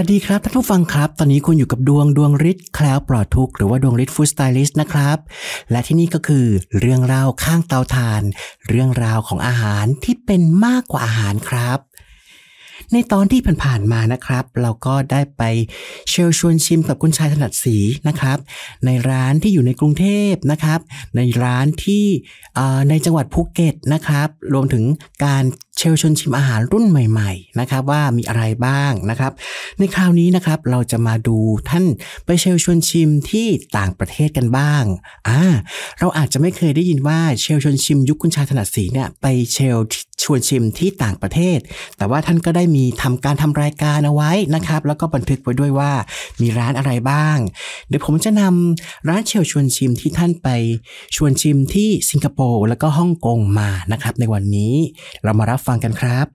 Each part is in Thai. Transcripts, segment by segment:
วัสดีครับท่านผู้ฟังครับตอนนี้คุณอยู่กับดวงดวงฤทธิ์แคล้วปลอดทุก หรือว่าดวงฤทธิ์ฟู้ดสไตลิสต์นะครับ และที่นี่ก็คือเรื่องเล่าข้างเตาถ่าน เรื่องราวของอาหารที่เป็นมากกว่าอาหารครับ ในตอนที่ผ่านๆมานะครับ เราก็ได้ไปเชิญชวนชิมกับคุณชายถนัดสีนะครับ ในร้านที่อยู่ในกรุงเทพนะครับ ในร้านที่ในจังหวัดภูเก็ตนะครับ รวมถึงการเชลชนชิมอาหารรุ่นใหม่ๆ นะครับ ว่ามีอะไรบ้างนะครับ ในคราวนี้นะครับเราจะมาดูท่านไปเชลชนชิมที่ต่างประเทศกันบ้าง อ่า เราอาจจะไม่เคยได้ยินว่าเชลชนชิมยุคคุณชาถนัดศรีเนี่ยไปเชลชวนชิมที่ต่างประเทศ แต่ว่าท่านก็ได้มีทำการทำรายการเอาไว้นะครับ แล้วก็บันทึกไว้ด้วยว่ามีร้านอะไรบ้างเดี๋ยวผมจะนำร้านเชลชวนชิมที่ท่านไปชวนชิมที่สิงคโปร์แล้วก็ฮ่องกงมานะครับ ในวันนี้เรามารับฟังกันครับ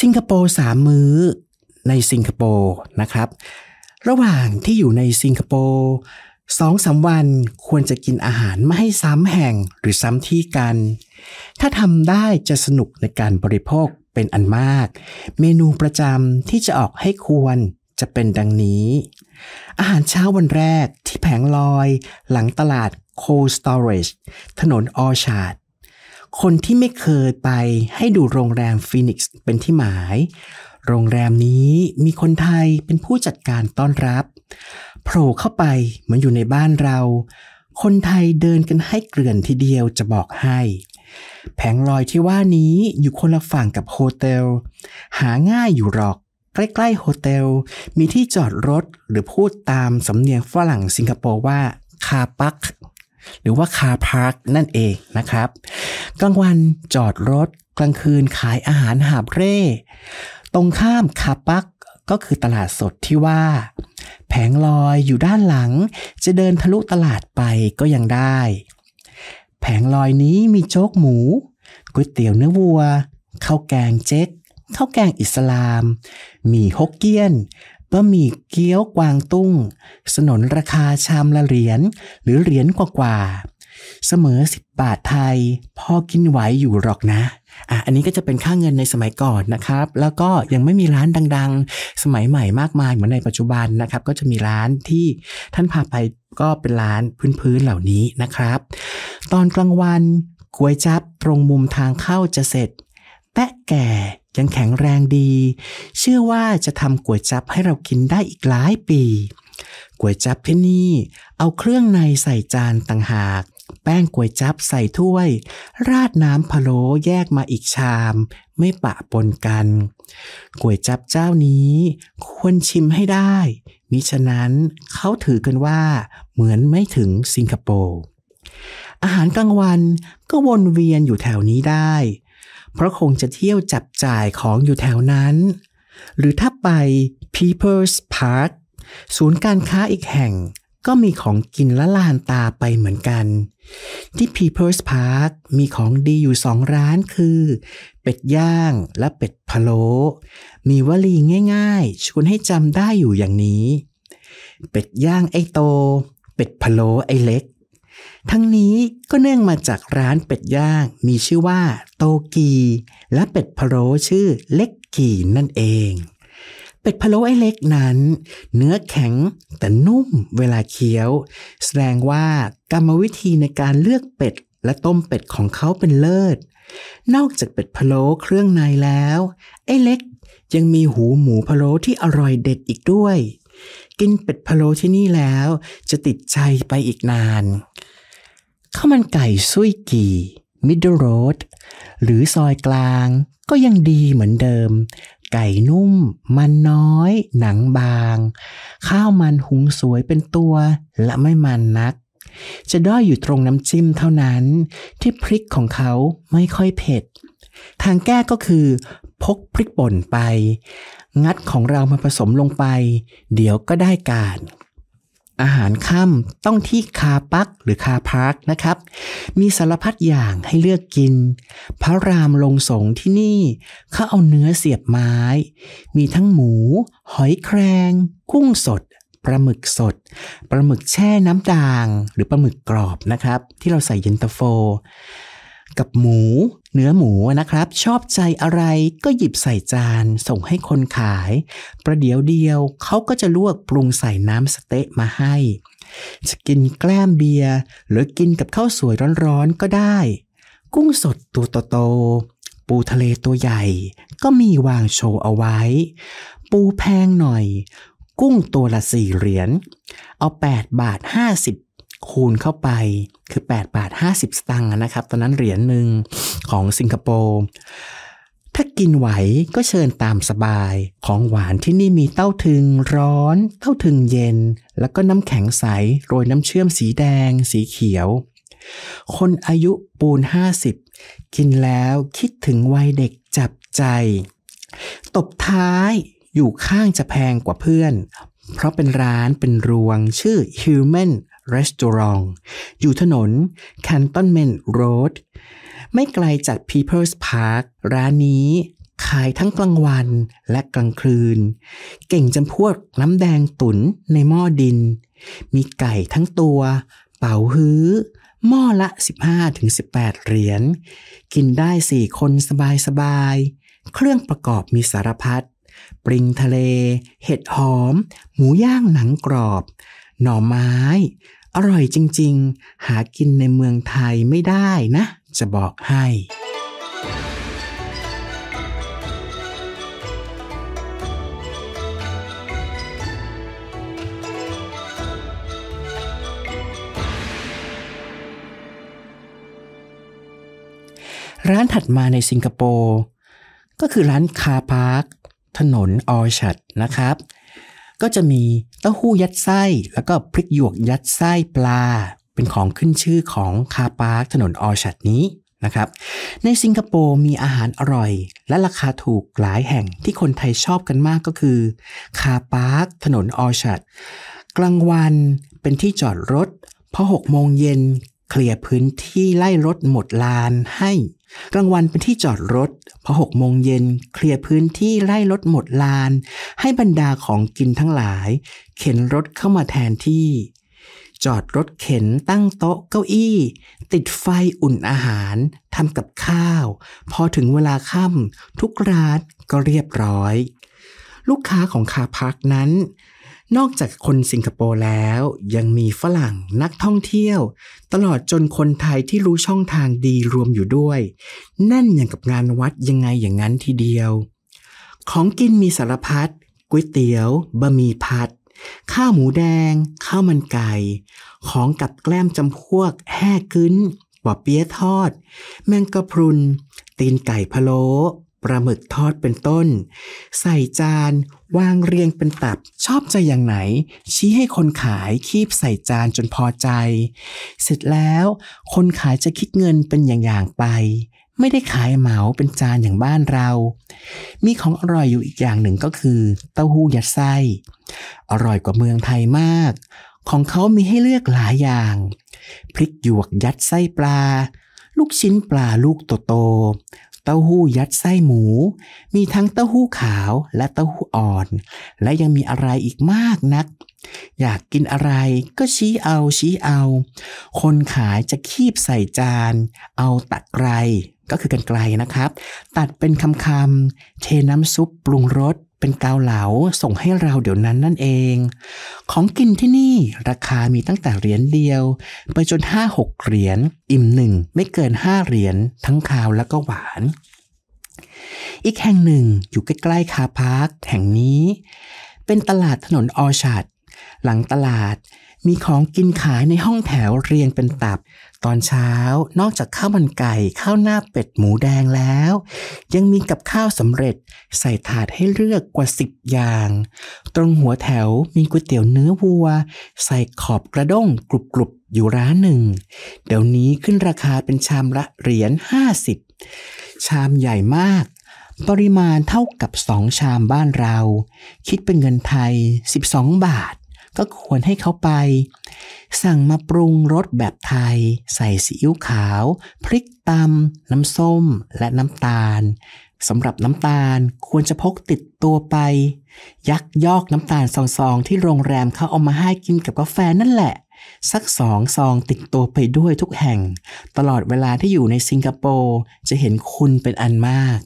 สิงคโปร์สามมื้อในสิงคโปร์นะครับ ระหว่างที่อยู่ในสิงคโปร์สองสาวันควรจะกินอาหารไม่ให้ซ้ำแห่งหรือซ้ำที่กัน ถ้าทำได้จะสนุกในการบริโภคเป็นอันมาก เมนูประจำที่จะออกให้ควรจะเป็นดังนี้ อาหารเช้าวันแรกที่แผงลอยหลังตลาดโคสตอร์เรจถนนออชาร์ดคนที่ไม่เคยไปให้ดูโรงแรมฟินิกซ์เป็นที่หมาย โรงแรมนี้มีคนไทยเป็นผู้จัดการต้อนรับโผล่เข้าไปเหมือนอยู่ในบ้านเรา คนไทยเดินกันให้เกลื่อนทีเดียวจะบอกให้ แผงลอยที่ว่านี้อยู่คนละฝั่งกับโฮเทลหาง่ายอยู่หรอก ใกล้ๆ โฮเทลมีที่จอดรถหรือพูดตามสำเนียงฝรั่งสิงคโปร์ว่าคาปักหรือว่าคาพาร์คนั่นเองนะครับ กลางวันจอดรถกลางคืนขายอาหารหาบเร่ ตรงข้ามคาปักก็คือตลาดสดที่ว่า แผงลอยอยู่ด้านหลังจะเดินทะลุตลาดไปก็ยังได้ แผงลอยนี้มีโจ๊กหมูก๋วยเตี๋ยวเนื้อวัวข้าวแกงเจ๊กข้าวแกงอิสลาม มีฮกเกี้ยนบะหมี่เกี๊ยวกวางตุ้งสนนราคาชามละเหรียญ หรือเหรียญกว่ากว่า เสมอสิบบาทไทยพอกินไหวอยู่หรอกนะอ่ะอันนี้ก็จะเป็นค่าเงินในสมัยก่อนนะครับ แล้วก็ยังไม่มีร้านดังๆ สมัยใหม่มากมาย เหมือนในปัจจุบันนะครับ ก็จะมีร้านที่ท่านพาไปก็เป็นร้านพื้นๆเหล่านี้นะครับ ตอนกลางวันก๋วยจับตรงมุมทางเข้าจะเสร็จแปะแก่ยังแข็งแรงดี เชื่อว่าจะทำก๋วยจับให้เรากินได้อีกหลายปี ก๋วยจับที่นี่ เอาเครื่องในใส่จานต่างหาก แป้งก๋วยจับใส่ถ้วย ราดน้ำพะโล้แยกมาอีกชาม ไม่ปะปนกัน ก๋วยจับเจ้านี้ ควรชิมให้ได้ มิฉะนั้นเขาถือกันว่า เหมือนไม่ถึงสิงคโปร์ อาหารกลางวันก็วนเวียนอยู่แถวนี้ได้เพราะคงจะเที่ยวจับจ่ายของอยู่แถวนั้น หรือถ้าไป People's Park ศูนย์การค้าอีกแห่ง ก็มีของกินละลานตาไปเหมือนกัน ที่ People's Park มีของดีอยู่สองร้านคือ เป็ดย่างและเป็ดพะโล้ มีวลีง่ายๆ ชวนให้จำได้อยู่อย่างนี้ เป็ดย่างไอโต เป็ดพะโล้ไอเล็กทั้งนี้ก็เนื่องมาจากร้านเป็ดย่าง มีชื่อว่าโตกี และเป็ดพะโล้ชื่อเล็กกีนั่นเอง เป็ดพะโล้ไอ้เล็กนั้น เนื้อแข็งแต่นุ่ม เวลาเคี้ยว แสดงว่ากรรมวิธีในการเลือกเป็ด และต้มเป็ดของเขาเป็นเลิศ นอกจากเป็ดพะโล้เครื่องในแล้ว ไอ้เล็กยังมีหูหมูพะโล้ที่อร่อยเด็ดอีกด้วย กินเป็ดพะโล้ที่นี่แล้วจะติดใจไปอีกนานข้าวมันไก่ซุยกีมิดเดิลโรด หรือซอยกลางก็ยังดีเหมือนเดิม ไก่นุ่มมันน้อยหนังบาง ข้าวมันหุงสวยเป็นตัวและไม่มันนัก จะด้อยอยู่ตรงน้ำจิ้มเท่านั้น ที่พริกของเขาไม่ค่อยเผ็ด ทางแก้ก็คือพกพริกป่นไป งัดของเรามาผสมลงไปเดี๋ยวก็ได้การอาหารค่ำต้องที่คาปักหรือคาพาร์คนะครับ มีสารพัดอย่างให้เลือกกิน พระรามลงสงที่นี่เขาเอาเนื้อเสียบไม้ มีทั้งหมู หอยแครงกุ้งสดปลาหมึกสดปลาหมึกแช่น้ำด่างหรือปลาหมึกกรอบนะครับ ที่เราใส่เย็นตาโฟกับหมู เนื้อหมูนะครับ ชอบใจอะไรก็หยิบใส่จานส่งให้คนขาย ประเดี๋ยวเดียวเขาก็จะลวกปรุงใส่น้ำสเต๊ะมาให้ จะกินแกล้มเบียร์หรือกินกับข้าวสวยร้อนๆก็ได้ กุ้งสดตัวโตๆปูทะเลตัวใหญ่ ก็มีวางโชว์เอาไว้ ปูแพงหน่อย กุ้งตัวละสี่เหรียญเอา 8 บาท 50คูณเข้าไปคือ8บาท50 สตังค์นะครับ ตอนนั้นเหรียญหนึ่งของสิงคโปร์ถ้ากินไหวก็เชิญตามสบายของหวานที่นี่มีเต้าถึงร้อน เต้าถึงเย็น แล้วก็น้ำแข็งใส โรยน้ำเชื่อมสีแดงสีเขียว คนอายุปูน 50 กินแล้วคิดถึงวัยเด็กจับใจ ตบท้ายอยู่ข้างจะแพงกว่าเพื่อน เพราะเป็นร้านเป็นรวงชื่อ Human Restaurant อยู่ถนน Cantonment Road ไม่ไกลจาก People's Park ร้านนี้ขายทั้งกลางวันและกลางคืน เก่งจำพวกน้ำแดงตุ๋นในหม้อดิน มีไก่ทั้งตัว เป๋าฮื้อ หม้อละ 15-18 เหรียญ กินได้สี่คนสบายๆเครื่องประกอบมีสารพัดปริงทะเล เห็ดหอม หมูย่างหนังกรอบหน่อไม้ อร่อยจริง ๆ หากินในเมืองไทยไม่ได้นะ จะบอกให้ ร้านถัดมาในสิงคโปร์ ก็คือร้านคาพาร์คถนนออชัดนะครับก็จะมีเต้าหู้ยัดไส้แล้วก็พริกหยวกยัดไส้ปลา เป็นของขึ้นชื่อของคาปาร์คถนนออชัดนี้นะครับ ในสิงคโปร์มีอาหารอร่อย และราคาถูกหลายแห่งที่คนไทยชอบกันมากก็คือ คาปาร์คถนนออชัดกลางวัน เป็นที่จอดรถพอหกโมงเย็นเคลียร์พื้นที่ไล่รถหมดลานให้กลางวันเป็นที่จอดรถพอหกโมงเย็นเคลียร์พื้นที่ไล่รถหมดลาน ให้บรรดาของกินทั้งหลาย เข็นรถเข้ามาแทนที่ จอดรถเข็นตั้งโต๊ะเก้าอี้ ติดไฟอุ่นอาหาร ทำกับข้าว พอถึงเวลาค่ำทุกร้านก็เรียบร้อย ลูกค้าของคาพักนั้นนอกจากคนสิงคโปร์แล้ว ยังมีฝรั่งนักท่องเที่ยว ตลอดจนคนไทยที่รู้ช่องทางดีรวมอยู่ด้วยแน่นอย่างกับงานวัดยังไงอย่างนั้นทีเดียว ของกินมีสารพัดก๋วยเตี๋ยวบะหมี่ผัดข้าวหมูแดง ข้าวมันไก่ ของกับแกล้มจำพวกแห่กึ้นหัวเปี๊ยทอด แมงกะพรุน ตีนไก่พะโลปลาหมึกทอดเป็นต้น ใส่จานวางเรียงเป็นตับชอบใจอย่างไหน ชี้ให้คนขายคีบใส่จานจนพอใจ เสร็จแล้ว คนขายจะคิดเงินเป็นอย่างๆไป ไม่ได้ขายเหมาเป็นจานอย่างบ้านเรา มีของอร่อยอยู่อีกอย่างหนึ่งก็คือ เต้าหู้ยัดไส้ อร่อยกว่าเมืองไทยมาก ของเขามีให้เลือกหลายอย่างพริกหยวกยัดไส้ปลา ลูกชิ้นปลาลูกโตโตเต้าหู้ยัดไส้หมู มีทั้งเต้าหู้ขาวและเต้าหู้อ่อน และยังมีอะไรอีกมากนัก อยากกินอะไรก็ชี้เอาชี้เอา คนขายจะคีบใส่จาน เอาตัดไกรก็คือกันไกลนะครับ ตัดเป็นคำคำเทน้ำซุปปรุงรสเป็นเกาเหลาส่งให้เราเดี๋ยวนั้นนั่นเอง ของกินที่นี่ราคามีตั้งแต่เหรียญเดียว ไปจน 5-6 เหรียญอิ่มหนึ่งไม่เกิน 5 เหรียญทั้งคาวและก็หวาน อีกแห่งหนึ่งอยู่ใกล้ ๆ คาพาร์คแห่งนี้ เป็นตลาดถนนออชัดหลังตลาดมีของกินขายในห้องแถวเรียงเป็นตับ ตอนเช้านอกจากข้าวมันไก่ ข้าวหน้าเป็ดหมูแดงแล้ว ยังมีกับข้าวสำเร็จใส่ถาดให้เลือกกว่าสิบอย่าง ตรงหัวแถวมีก๋วยเตี๋ยวเนื้อวัว ใส่ขอบกระด้งกรุบกรุบอยู่ร้านหนึ่ง เดี๋ยวนี้ขึ้นราคาเป็นชามละเหรียญห้าสิบชามใหญ่มาก ปริมาณเท่ากับสองชามบ้านเรา คิดเป็นเงินไทย 12 บาทก็ควรให้เขาไป สั่งมาปรุงรสแบบไทย ใส่ซีอิ๊วขาว พริกตำน้ำส้มและน้ำตาลสำหรับน้ำตาลควรจะพกติดตัวไป ยักยอกน้ำตาลซองๆ ที่โรงแรมเขาเอามาให้กินกับกาแฟนั่นแหละ สักสองซองติดตัวไปด้วยทุกแห่ง ตลอดเวลาที่อยู่ในสิงคโปร์จะเห็นคุณเป็นอันมาก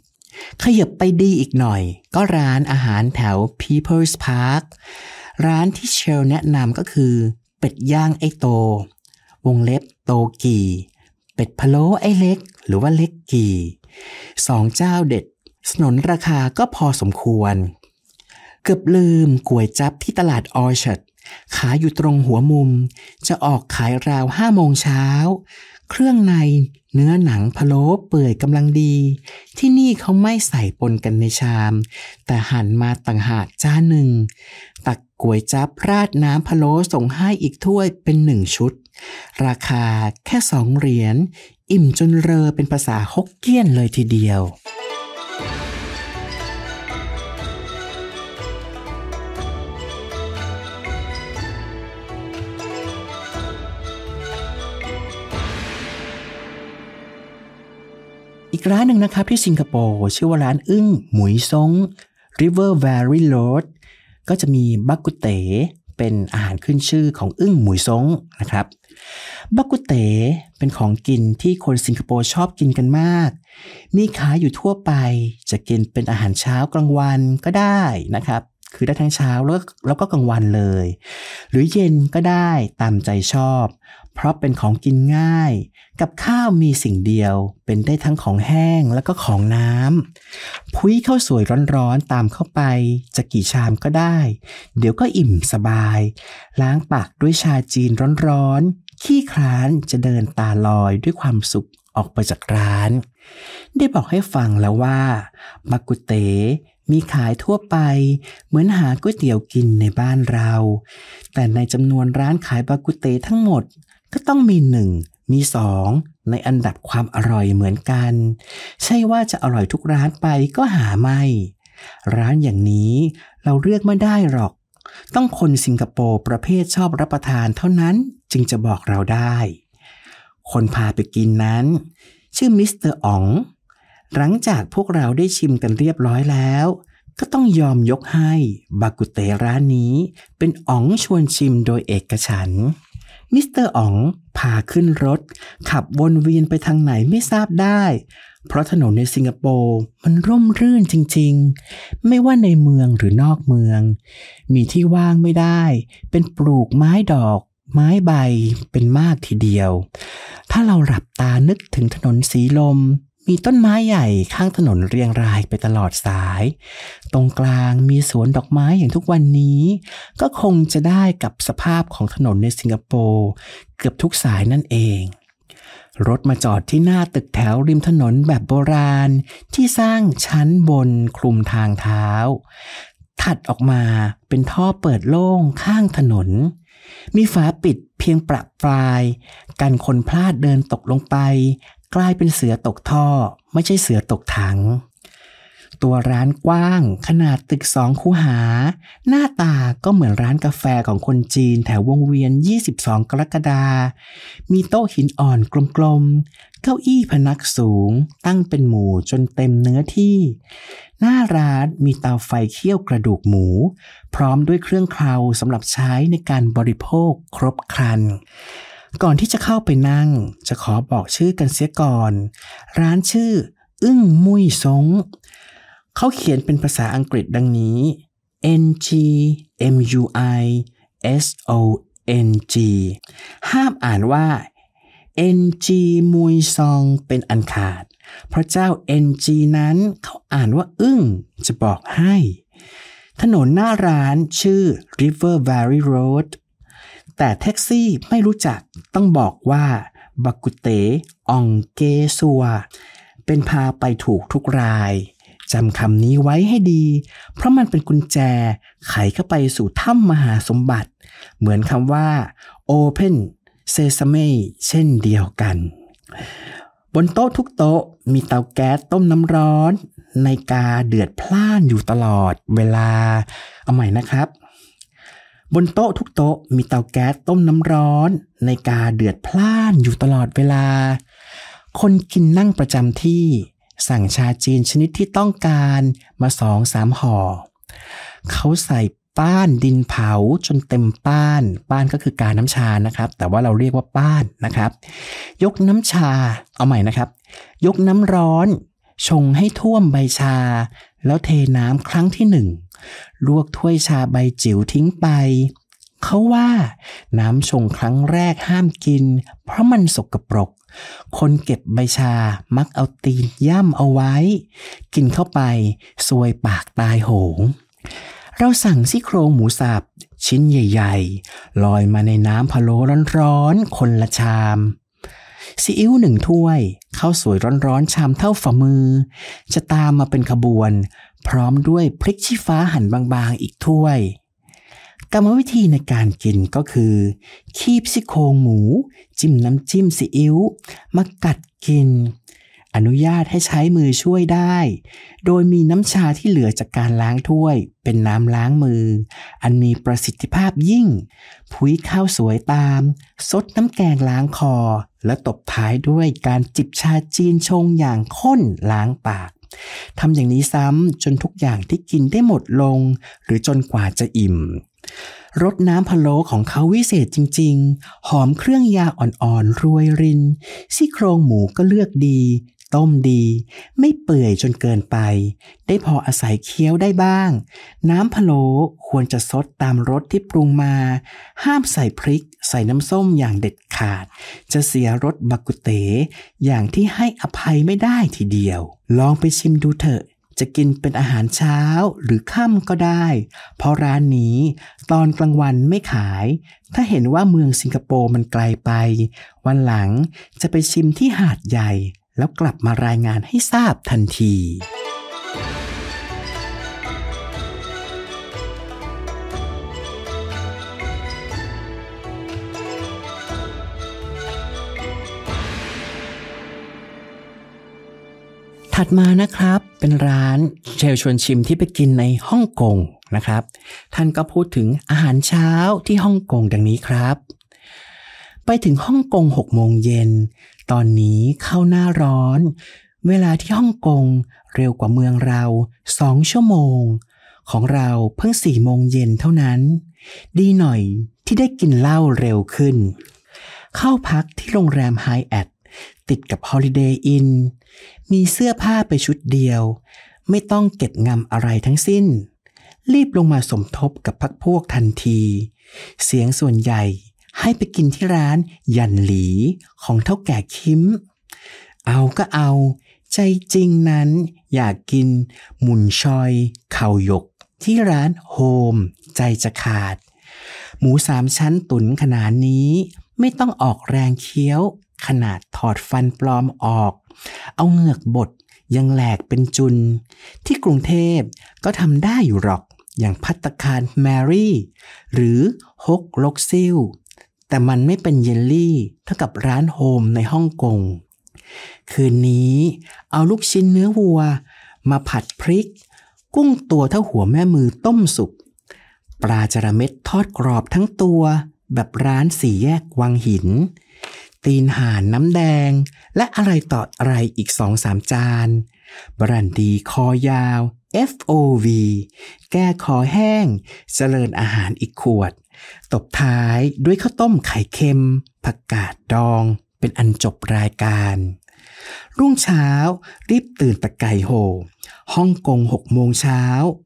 ขยับไปดีอีกหน่อย ก็ร้านอาหารแถว People's Park ร้านที่เชลแนะนำก็คือ เป็ดย่างไอโต วงเล็บโตกีเป็ดพะโล้ไอเล็กหรือว่าเล็กกีสองเจ้าเด็ด สนนราคาก็พอสมควร เกือบลืมก๋วยจับที่ตลาดออชัดขายอยู่ตรงหัวมุม จะออกขายราวห้าโมงเช้าเครื่องในเนื้อหนังพะโล้เปื่อยกำลังดี ที่นี่เขาไม่ใส่ปนกันในชาม แต่หันมาต่างหากจานหนึ่ง ตักก๋วยจั๊บราดน้ำพะโล้ส่งให้อีกถ้วยเป็นหนึ่งชุด ราคาแค่สองเหรียญ อิ่มจนเรอเป็นภาษาฮกเกี้ยนเลยทีเดียวีกร้านหนึ่งนะครับที่สิงคโปร์ชื่อว่าร้านอึ้งหมุยซง River Valley Road ก็จะมีบักกุเต๋เป็นอาหารขึ้นชื่อของอึ้งหมุยซงนะครับบักกุเต๋เป็นของกินที่คนสิงคโปร์ชอบกินกันมาก มีขายอยู่ทั่วไปจะกินเป็นอาหารเช้ากลางวันก็ได้นะครับ คือได้ทั้งเช้าแล้วแล้วก็กลางวันเลย หรือเย็นก็ได้ตามใจชอบเพราะเป็นของกินง่าย กับข้าวมีสิ่งเดียวเป็นได้ทั้งของแห้งและก็ของน้ำพุ้ยข้าวสวยร้อนๆตามเข้าไปจะกี่ชามก็ได้ เดี๋ยวก็อิ่มสบาย ล้างปากด้วยชาจีนร้อนๆขี้คลานจะเดินตาลอยด้วยความสุขออกไปจากร้าน ได้บอกให้ฟังแล้วว่ามากุเตมีขายทั่วไป เหมือนหาก๋วยเตี๋ยวกินในบ้านเรา แต่ในจำนวนร้านขายบากุเตทั้งหมดก็ต้องมีหนึ่ง มีสอง ในอันดับความอร่อยเหมือนกัน ใช่ว่าจะอร่อยทุกร้านไปก็หาไม่ ร้านอย่างนี้เราเลือกไม่ได้หรอก ต้องคนสิงคโปร์ประเภทชอบรับประทานเท่านั้นจึงจะบอกเราได้ คนพาไปกินนั้น ชื่อมิสเตอร์อ๋องหลังจากพวกเราได้ชิมกันเรียบร้อยแล้ว ก็ต้องยอมยกให้บากุเตร้านนี้ เป็นอ๋องชวนชิมโดยเอกฉันท์มิสเตอร์อ๋องพาขึ้นรถ ขับวนเวียนไปทางไหนไม่ทราบได้ เพราะถนนในสิงคโปร์มันร่มรื่นจริงๆ ไม่ว่าในเมืองหรือนอกเมือง มีที่ว่างไม่ได้ เป็นปลูกไม้ดอก ไม้ใบเป็นมากทีเดียว ถ้าเราหลับตานึกถึงถนนสีลมมีต้นไม้ใหญ่ข้างถนนเรียงรายไปตลอดสาย ตรงกลางมีสวนดอกไม้อย่างทุกวันนี้ ก็คงจะได้กับสภาพของถนนในสิงคโปร์เกือบทุกสายนั่นเอง รถมาจอดที่หน้าตึกแถวริมถนนแบบโบราณ ที่สร้างชั้นบนคลุมทางเท้า ถัดออกมาเป็นท่อเปิดโล่งข้างถนน มีฝาปิดเพียงประปราย กันคนพลาดเดินตกลงไปกลายเป็นเสือตกท่อไม่ใช่เสือตกถัง ตัวร้านกว้างขนาดตึกสองคูหา หน้าตาก็เหมือนร้านกาแฟของคนจีนแถววงเวียน 22 กรกฎามีโต๊ะหินอ่อนกลมๆเก้าอี้พนักสูงตั้งเป็นหมู่จนเต็มเนื้อที่ หน้าร้านมีเตาไฟเคี่ยวกระดูกหมู พร้อมด้วยเครื่องเคราสำหรับใช้ในการบริโภคครบครันก่อนที่จะเข้าไปนั่งจะขอบอกชื่อกันเสียก่อน ร้านชื่อ อึ้งมุยสงเขาเขียนเป็นภาษาอังกฤษดังนี้ n g m u i s o n g ห้ามอ่านว่า n g มุยสงเป็นอันขาดพระเจ้า n g นั้นเขาอ่านว่าอึ้งจะบอกให้ ถนนหน้าร้านชื่อ River Valley Road แต่แท็กซี่ไม่รู้จักต้องบอกว่าบักุเตองเกซัว เป็นพาไปถูกทุกราย จำคำนี้ไว้ให้ดี เพราะมันเป็นกุญแจไขเข้าไปสู่ถ้ำมหาสมบัติ เหมือนคำว่า Open Sesame เช่นเดียวกัน บนโต๊ะทุกโต๊ะมีเตาแก๊สต้มน้ำร้อน ในกาเดือดพล่านอยู่ตลอดเวลาเอาใหม่นะครับบนโต๊ะ ทุกโต๊ะมีเตาแก๊สต้มน้ำร้อนในกาเดือดพล่านอยู่ตลอดเวลา คนกินนั่งประจำที่สั่งชาจีนชนิดที่ต้องการมาสองสามห่อเขาใส่ป้านดินเผาจนเต็มป้าน ป้านก็คือกาน้ำชานะครับ แต่ว่าเราเรียกว่าป้านนะครับ ยกน้ำชาเอาใหม่นะครับ ยกน้ำร้อนชงให้ท่วมใบชา แล้วเทน้ำครั้งที่หนึ่งลวกถ้วยชาใบจิ๋วทิ้งไป เขาว่าน้ำชงครั้งแรกห้ามกิน เพราะมันสกปรก คนเก็บใบชามักเอาตีนย่ำเอาไว้ กินเข้าไปซวยปากตายโหง เราสั่งซี่โครงหมูสับชิ้นใหญ่ๆ ลอยมาในน้ำพะโล้ร้อนๆคนละชาม ซีอิ๊วหนึ่งถ้วยข้าวสวยร้อนๆชามเท่าฝ่ามือ จะตามมาเป็นขบวนพร้อมด้วยพริกชี้ฟ้าหั่นบางๆอีกถ้วย กรรมวิธีในการกินก็คือคีบซี่โครงหมู จิ้มน้ำจิ้มซีอิ๊วมากัดกิน อนุญาตให้ใช้มือช่วยได้ โดยมีน้ำชาที่เหลือจากการล้างถ้วย เป็นน้ำล้างมือ อันมีประสิทธิภาพยิ่ง พุ้ยข้าวสวยตาม ซดน้ำแกงล้างคอ และตบท้ายด้วยการจิบชาจีนชงอย่างข้นล้างปากทำอย่างนี้ซ้ำจนทุกอย่างที่กินได้หมดลง หรือจนกว่าจะอิ่ม รสน้ำพะโล้ของเขาวิเศษจริงๆ หอมเครื่องยาอ่อนๆ รวยริน ซี่โครงหมูก็เลือกดีต้มดีไม่เปื่อยจนเกินไป ได้พออาศัยเคี้ยวได้บ้าง น้ำพะโล้ควรจะซดตามรสที่ปรุงมา ห้ามใส่พริกใส่น้ำส้มอย่างเด็ดขาด จะเสียรสบักกุเต อย่างที่ให้อภัยไม่ได้ทีเดียว ลองไปชิมดูเถอะ จะกินเป็นอาหารเช้าหรือค่ำก็ได้ เพราะร้านนี้ ตอนกลางวันไม่ขาย ถ้าเห็นว่าเมืองสิงคโปร์มันไกลไป วันหลังจะไปชิมที่หาดใหญ่แล้วกลับมารายงานให้ทราบทันที ถัดมานะครับเป็นร้านเชลชวนชิมที่ไปกินในฮ่องกงนะครับ ท่านก็พูดถึงอาหารเช้าที่ฮ่องกงดังนี้ครับ ไปถึงฮ่องกง6โมงเย็นตอนนี้เข้าหน้าร้อนเวลาที่ฮ่องกงเร็วกว่าเมืองเราสองชั่วโมง ของเราเพิ่งสี่โมงเย็นเท่านั้น ดีหน่อยที่ได้กินเหล้าเร็วขึ้น เข้าพักที่โรงแรมไฮแอทติดกับฮอลิเดย์อินมีเสื้อผ้าไปชุดเดียว ไม่ต้องเก็บงำอะไรทั้งสิ้น รีบลงมาสมทบกับพักพวกทันที เสียงส่วนใหญ่ให้ไปกินที่ร้าน ยันหลีของเท่าแก่คิมเอาก็เอา ใจจริงนั้นอยากกิน หมุนชอยเข่าหยก ที่ร้านโฮม ใจจะขาด หมูสามชั้นตุ๋นขนาดนี้ ไม่ต้องออกแรงเคี้ยว ขนาดถอดฟันปลอมออก เอาเหงือกบดยังแหลกเป็นจุน ที่กรุงเทพก็ทำได้อยู่หรอกอย่างพัตคารแมรี่ หรือฮกลกซิลแต่มันไม่เป็นเยลลี่เท่ากับร้านโฮมในฮ่องกงคืนนี้เอาลูกชิ้นเนื้อวัว มาผัดพริก กุ้งตัวเท่าหัวแม่มือต้มสุกปลาจระเม็ดทอดกรอบทั้งตัวแบบร้านสี่แยกวังหิน ตีนห่านน้ำแดงและอะไรต่ออะไรอีกสองสามจาน บรันดีคอยาว FOV แก้คอแห้งเจริญอาหารอีกขวดตบท้ายด้วยข้าวต้มไข่เค็มผักกาดดอง เป็นอันจบรายการรุ่งเช้ารีบตื่นตะไก่โหฮ่องกงหกโมงเช้า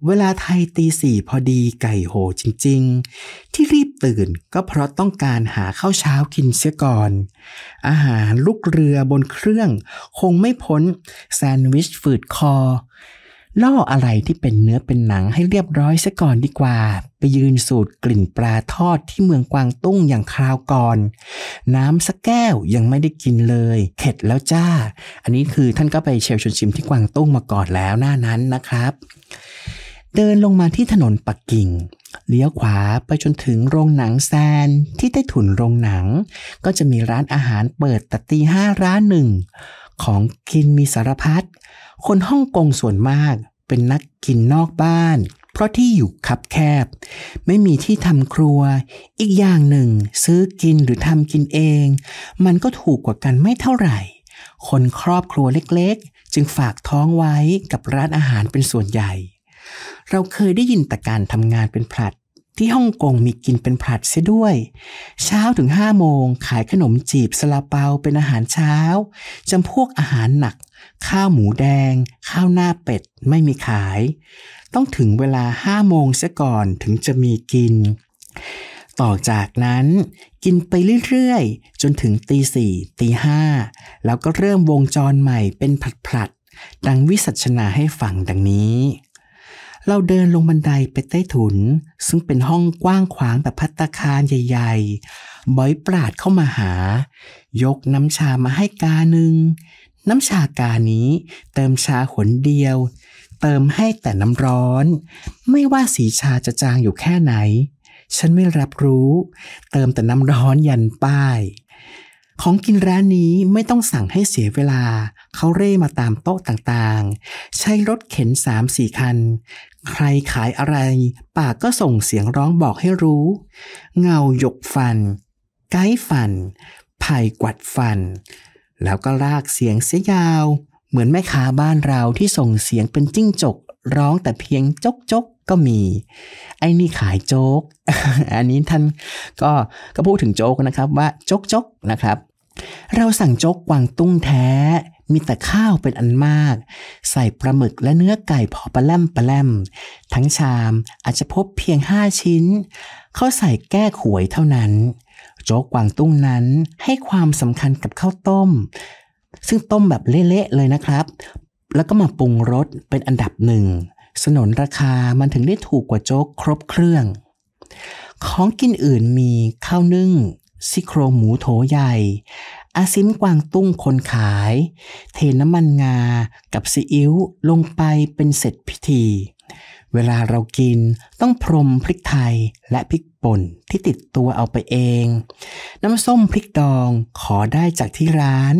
เวลาไทยตีสี่พอดีไก่โหจริงๆ ที่รีบตื่นก็เพราะต้องการหาข้าวเช้ากินเสียก่อน อาหารลูกเรือบนเครื่องคงไม่พ้น แซนด์วิชฝืดคอล่ออะไรที่เป็นเนื้อเป็นหนังให้เรียบร้อยซะก่อนดีกว่า ไปยืนสูตรกลิ่นปลาทอดที่เมืองกวางตุ้งอย่างคราวก่อน น้ำสักแก้วยังไม่ได้กินเลย เข็ดแล้วจ้า อันนี้คือท่านก็ไปเชลชนชิมที่กวางตุ้งมาก่อนแล้วหน้านั้นนะครับ เดินลงมาที่ถนนปักกิ่งเลี้ยวขวาไปจนถึงโรงหนังแซนที่ไต้ถุนโรงหนัง ก็จะมีร้านอาหารเปิดตัดตีห้าร้านหนึ่งของกินมีสารพัด คนฮ่องกงส่วนมากเป็นนักกินนอกบ้าน เพราะที่อยู่คับแคบ ไม่มีที่ทำครัว อีกอย่างหนึ่ง ซื้อกินหรือทำกินเอง มันก็ถูกกว่ากันไม่เท่าไหร่ คนครอบครัวเล็กๆ จึงฝากท้องไว้กับร้านอาหารเป็นส่วนใหญ่ เราเคยได้ยินแต่การทำงานเป็นผลัดที่ฮ่องกงมีกินเป็นผัดเสียด้วย เช้าถึงห้าโมงขายขนมจีบสลาเปาเป็นอาหารเช้าจำพวกอาหารหนัก ข้าวหมูแดง ข้าวหน้าเป็ด ไม่มีขาย ต้องถึงเวลาห้าโมงเสียก่อนถึงจะมีกิน ต่อจากนั้น กินไปเรื่อย ๆ จนถึงตีสี่ตีห้าแล้วก็เริ่มวงจรใหม่เป็นผัดๆดังวิสัชนาให้ฟังดังนี้เราเดินลงบันไดไปใต้ถุนซึ่งเป็นห้องกว้างขวางแบบพัตตาคารใหญ่ ๆ บอยปราดเข้ามาหา ยกน้ำชามาให้กาหนึ่งน้ำชากานี้เติมชาขนเดียว เติมให้แต่น้ำร้อน ไม่ว่าสีชาจะจางอยู่แค่ไหน ฉันไม่รับรู้ เติมแต่น้ำร้อนยันป้าย ของกินร้านนี้ไม่ต้องสั่งให้เสียเวลาเขาเร่มาตามโต๊ะต่างๆ ใช้รถเข็นสามสี่คันใครขายอะไรปากก็ส่งเสียงร้องบอกให้รู้ เงาหยกฟันไก้ฟันไผ่กวัดฟัน แล้วก็ลากเสียงเสียยาว เหมือนแม่ค้าบ้านเราที่ส่งเสียงเป็นจิ้งจกร้องแต่เพียงจกจกก็มี ไอ้นี่ขายโจ๊กอันนี้ท่านก็ก็พูดถึงโจ๊กนะครับ ว่าโจ๊กโจ๊กนะครับ เราสั่งโจ๊กกวางตุ้งแท้มีแต่ข้าวเป็นอันมาก ใส่ปลาหมึกและเนื้อไก่พอปลาแลมปลาแลมทั้งชามอาจจะพบเพียงห้าชิ้น เขาใส่แก้ขวยเท่านั้น โจ๊กกวางตุ้งนั้นให้ความสำคัญกับข้าวต้ม ซึ่งต้มแบบเละๆเลยนะครับ แล้วก็มาปรุงรสเป็นอันดับหนึ่ง สนนราคามันถึงได้ถูกกว่าโจ๊กครบเครื่อง ของกินอื่นมีข้าวนึ่งซี่โครงหมูโถใหญ่อาซิมกวางตุ้งคนขาย เทน้ำมันงากับซีอิ๊วลงไปเป็นเสร็จพิธี เวลาเรากินต้องพรมพริกไทยและพริกป่นที่ติดตัวเอาไปเอง น้ำส้มพริกดองขอได้จากที่ร้าน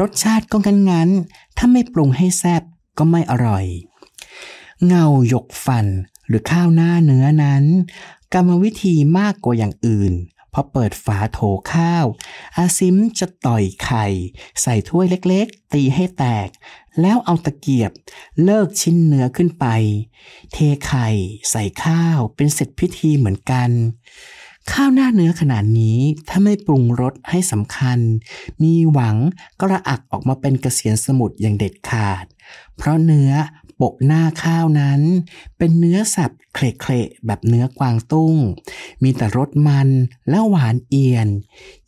รสชาติก็งั้นนถ้าไม่ปรุงให้แซ่บก็ไม่อร่อย เงาหยกฟันหรือข้าวหน้าเนื้อนั้น กรรมวิธีมากกว่าอย่างอื่นพอเปิดฝาโถข้าว อาซิมจะต่อยไข่ ใส่ถ้วยเล็กๆ ตีให้แตก แล้วเอาตะเกียบเลิกชิ้นเนื้อขึ้นไป เทไข่ใส่ข้าวเป็นเสร็จพิธีเหมือนกัน ข้าวหน้าเนื้อขนาดนี้ถ้าไม่ปรุงรสให้สำคัญ มีหวังกระอักออกมาเป็นกระเสียนสมุดอย่างเด็ดขาด เพราะเนื้อปกหน้าข้าวนั้น เป็นเนื้อสับเคละๆแบบเนื้อกวางตุ้งมีแต่รสมันและหวานเอียน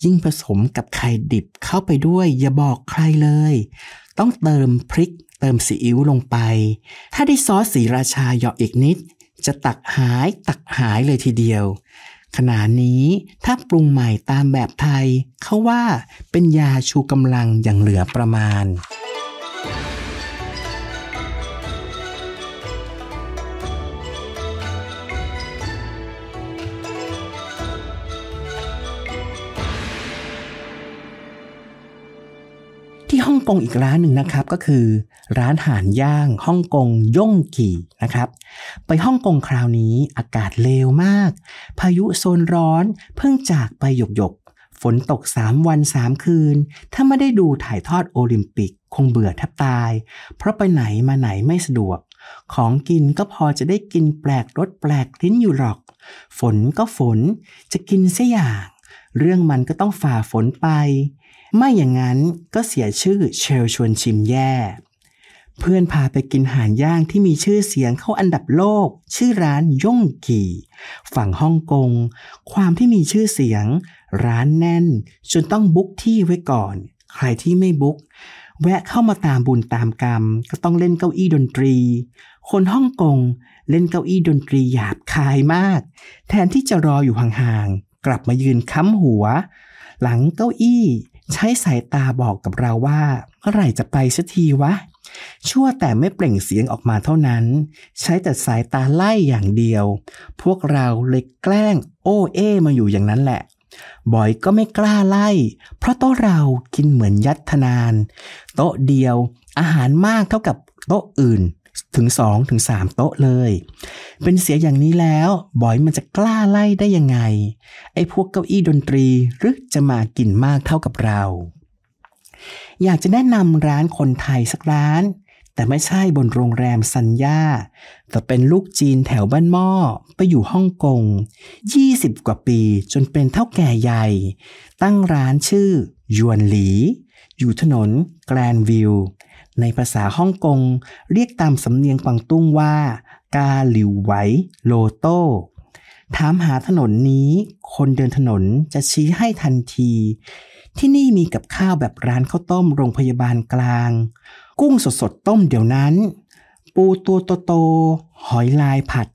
ยิ่งผสมกับไข่ดิบเข้าไปด้วย อย่าบอกใครเลย ต้องเติมพริกเติมซีอิ๊วลงไป ถ้าได้ซอสสีราชาหยอกอีกนิด จะตักหายตักหายเลยทีเดียวขณะนี้ถ้าปรุงใหม่ตามแบบไทยเขาว่าเป็นยาชูกำลังอย่างเหลือประมาณฮ่องกงอีกร้านหนึ่งนะครับก็คือ ร้านหานย่างฮ่องกงย่งกี่นะครับ ไปฮ่องกงคราวนี้อากาศเลวมาก พายุโซนร้อนเพิ่งจากไปหยกหยกฝนตก3วัน3คืน ถ้าไม่ได้ดูถ่ายทอดโอลิมปิก คงเบื่อแทบตาย เพราะไปไหนมาไหนไม่สะดวก ของกินก็พอจะได้กินแปลกรสแปลกลิ้นอยู่หรอก ฝนก็ฝนจะกินเสียอย่าง เรื่องมันก็ต้องฝ่าฝนไปไม่อย่างนั้นก็เสียชื่อเชลชวนชิมแย่ เพื่อนพาไปกินหานย่างที่มีชื่อเสียงเข้าอันดับโลก ชื่อร้านย่งกี่ฝั่งฮ่องกงความที่มีชื่อเสียง ร้านแน่นจนต้องบุ๊กที่ไว้ก่อน ใครที่ไม่บุ๊กแวะเข้ามาตามบุญตามกรรม ก็ต้องเล่นเก้าอี้ดนตรี คนฮ่องกงเล่นเก้าอี้ดนตรีหยาบคายมาก แทนที่จะรออยู่ห่างๆกลับมายืนค้ำหัว หลังเก้าอี้ใช้สายตาบอกกับเราว่าเมื่อไหร่จะไปสักทีวะ ชั่วแต่ไม่เปล่งเสียงออกมาเท่านั้น ใช้แต่สายตาไล่อย่างเดียว พวกเราเลยแกล้งโอ้เอมาอยู่อย่างนั้นแหละบอยก็ไม่กล้าไล่ เพราะโต๊ะเรากินเหมือนยัดทนาน โต๊ะเดียวอาหารมากเท่ากับโต๊ะอื่นถึง2ถึง3โต๊ะเลย เป็นเสียอย่างนี้แล้วบอยมันจะกล้าไล่ได้ยังไง ไอ้พวกเก้าอี้ดนตรี หรือจะมากินมากเท่ากับเรา อยากจะแนะนำร้านคนไทยสักร้าน แต่ไม่ใช่บนโรงแรมซันย่าแต่เป็นลูกจีนแถวบ้านหม้อ ไปอยู่ฮ่องกง20 กว่าปีจนเป็นเท่าแก่ใหญ่ ตั้งร้านชื่อยวนหลี อยู่ถนน แกรนวิวในภาษาฮ่องกงเรียกตามสำเนียงกวางตุ้งว่า กาหลิวไหวโลโต้ ถามหาถนนนี้ คนเดินถนนจะชี้ให้ทันที ที่นี่มีกับข้าวแบบร้านข้าวต้มโรงพยาบาลกลาง กุ้งสดๆต้มเดี๋ยวนั้น ปูตัวโตๆหอยลายผัด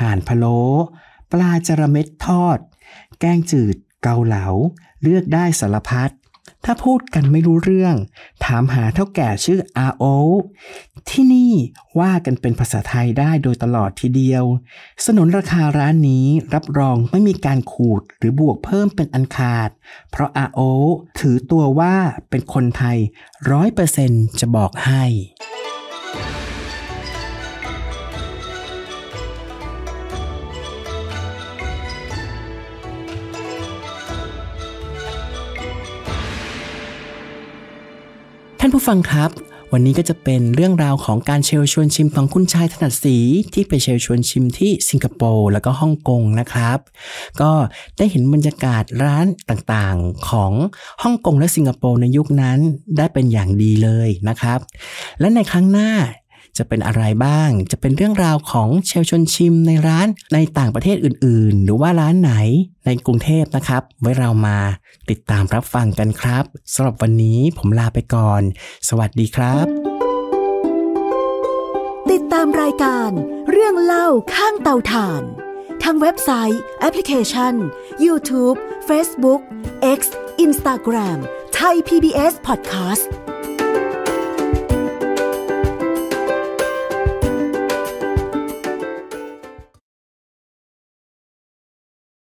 ห่านพะโล้ปลาจระเม็ดทอด แกงจืดเกาเหลา เลือกได้สารพัดถ้าพูดกันไม่รู้เรื่องถามหาเท่าแก่ชื่ออาโอที่นี่ว่ากันเป็นภาษาไทยได้โดยตลอดทีเดียว สนนราคาร้านนี้รับรองไม่มีการขูดหรือบวกเพิ่มเป็นอันขาด เพราะอาโอถือตัวว่าเป็นคนไทยร้อยเปอร์เซ็นจะบอกให้ท่านผู้ฟังครับวันนี้ก็จะเป็นเรื่องราวของการเชลชวนชิมของคุณชายถนัดสีที่ไปเชลชวนชิมที่สิงคโปร์แล้วก็ฮ่องกงนะครับ ก็ได้เห็นบรรยากาศร้านต่างๆของฮ่องกงและสิงคโปร์ในยุคนั้น ได้เป็นอย่างดีเลยนะครับ และในครั้งหน้าจะเป็นอะไรบ้าง จะเป็นเรื่องราวของเชลชนชิมในร้านในต่างประเทศอื่นๆ หรือว่าร้านไหนในกรุงเทพนะครับ ไว้เรามาติดตามรับฟังกันครับสำหรับวันนี้ผมลาไปก่อน สวัสดีครับ ติดตามรายการเรื่องเล่าข้างเตาถ่านทางเว็บไซต์แอปพลิเคชัน YouTube Facebook X Instagram ไทย PBS Podcast